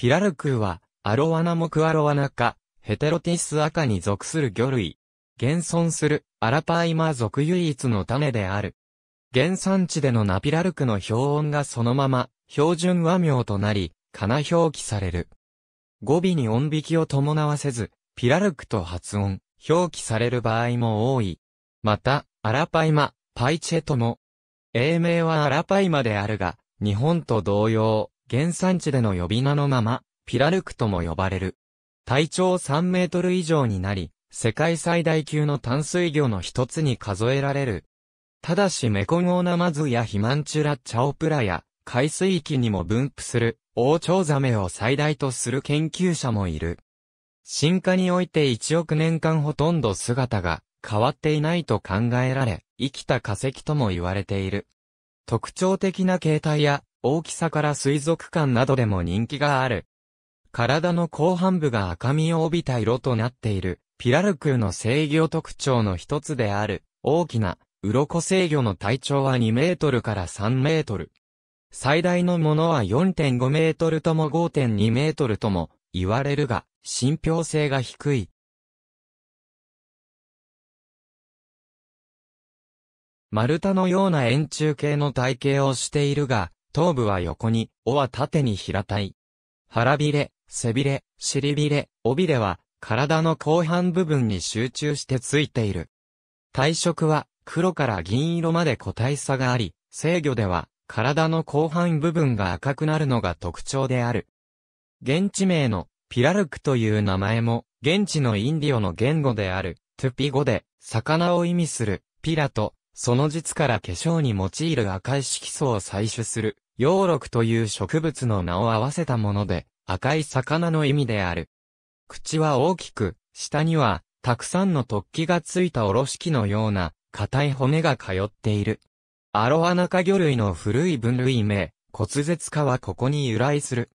ピラルクーは、アロワナモクアロワナ科、ヘテロティス赤に属する魚類。現存するアラパイマ属唯一の種である。原産地でのナピラルクの標音がそのまま標準和名となり、かな表記される。語尾に音引きを伴わせず、ピラルクと発音、表記される場合も多い。また、アラパイマ、パイチェとも。英名はアラパイマであるが、日本と同様、原産地での呼び名のまま、ピラルクとも呼ばれる。体長3メートル以上になり、世界最大級の淡水魚の一つに数えられる。ただしメコンオナマズやヒマンチュラ・チャオプラや海水域にも分布するオオチョウザメを最大とする研究者もいる。進化において1億年間ほとんど姿が変わっていないと考えられ、生きた化石とも言われている。特徴的な形態や大きさから水族館などでも人気がある。体の後半部が赤みを帯びた色となっている、ピラルクーの制御特徴の一つである、大きな、鱗制御の体長は2メートルから3メートル。最大のものは4.5メートルとも5.2メートルとも言われるが、信憑性が低い。丸太のような円柱形の体型をしているが、頭部は横に、尾は縦に平たい。腹びれ、背びれ、尻びれ、尾びれは、体の後半部分に集中してついている。体色は、黒から銀色まで個体差があり、制御では、体の後半部分が赤くなるのが特徴である。現地名の、ピラルクという名前も、現地のインディオの言語である、トゥピ語で、魚を意味する、ピラと、その実から化粧に用いる赤い色素を採取する、葉緑という植物の名を合わせたもので、赤い魚の意味である。口は大きく、下には、たくさんの突起がついたおろし器のような、硬い骨が通っている。アロアナカ魚類の古い分類名、骨舌科はここに由来する。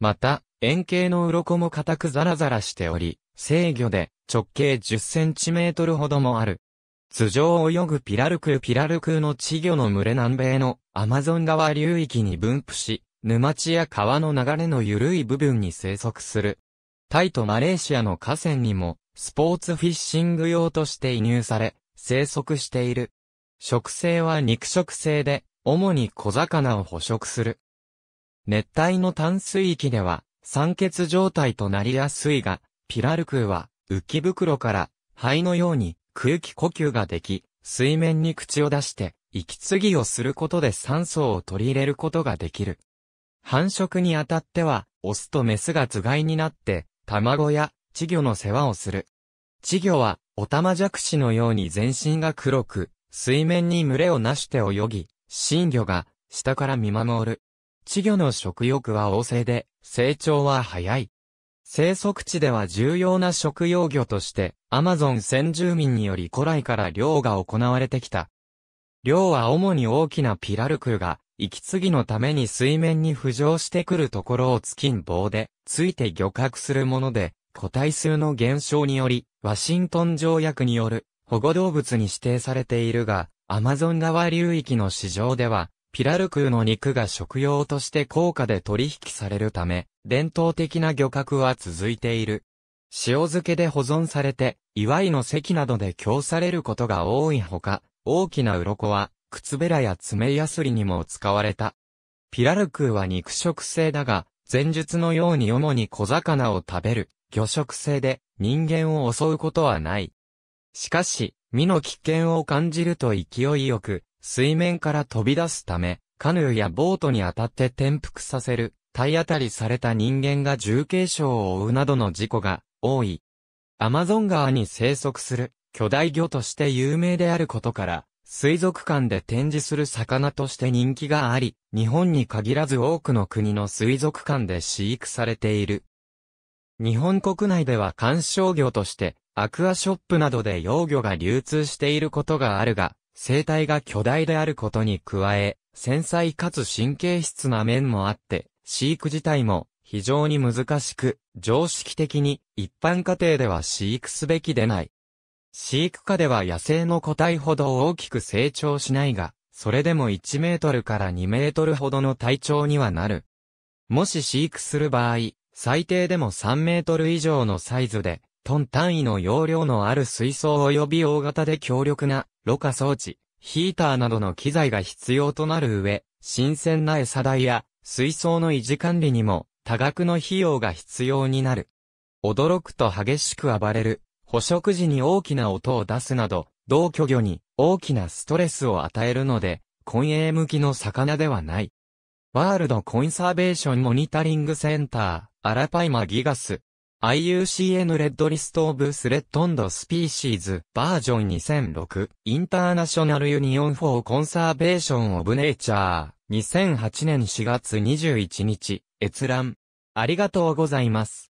また、円形の鱗も硬くザラザラしており、制魚で直径10センチメートルほどもある。頭上を泳ぐピラルクーピラルクーの稚魚の群れ南米のアマゾン川流域に分布し、沼地や川の流れの緩い部分に生息する。タイとマレーシアの河川にも、スポーツフィッシング用として移入され、生息している。食性は肉食性で、主に小魚を捕食する。熱帯の淡水域では、酸欠状態となりやすいが、ピラルクーは、浮き袋から、灰のように、空気呼吸ができ、水面に口を出して、息継ぎをすることで酸素を取り入れることができる。繁殖にあたっては、オスとメスが頭蓋になって、卵や稚魚の世話をする。稚魚は、オタマジャクシのように全身が黒く、水面に群れをなして泳ぎ、新魚が、下から見守る。稚魚の食欲は旺盛で、成長は早い。生息地では重要な食用魚として、アマゾン先住民により古来から漁が行われてきた。漁は主に大きなピラルクが、息継ぎのために水面に浮上してくるところを突きん棒で、ついて漁獲するもので、個体数の減少により、ワシントン条約による保護動物に指定されているが、アマゾン川流域の市場では、ピラルクーの肉が食用として高価で取引されるため、伝統的な漁獲は続いている。塩漬けで保存されて、祝いの席などで供されることが多いほか、大きな鱗は、靴べらや爪やすりにも使われた。ピラルクーは肉食性だが、前述のように主に小魚を食べる、魚食性で人間を襲うことはない。しかし、身の危険を感じると勢いよく、水面から飛び出すため、カヌーやボートに当たって転覆させる、体当たりされた人間が重軽傷を負うなどの事故が多い。アマゾン川に生息する巨大魚として有名であることから、水族館で展示する魚として人気があり、日本に限らず多くの国の水族館で飼育されている。日本国内では観賞魚として、アクアショップなどで幼魚が流通していることがあるが、生態が巨大であることに加え、繊細かつ神経質な面もあって、飼育自体も非常に難しく、常識的に一般家庭では飼育すべきでない。飼育下では野生の個体ほど大きく成長しないが、それでも1メートルから2メートルほどの体長にはなる。もし飼育する場合、最低でも3メートル以上のサイズで、トン単位の容量のある水槽及び大型で強力な、ろ過装置、ヒーターなどの機材が必要となる上、新鮮な餌代や、水槽の維持管理にも、多額の費用が必要になる。驚くと激しく暴れる、捕食時に大きな音を出すなど、同巨魚に大きなストレスを与えるので、混泳向きの魚ではない。ワールドコンサーベーションモニタリングセンター、アラパイマギガス、IUCN レッドリストオブスレッドンドスピーシーズバージョン2006インターナショナルユニオンフォーコンサーベーションオブネイチャー2008年4月21日閲覧ありがとうございます。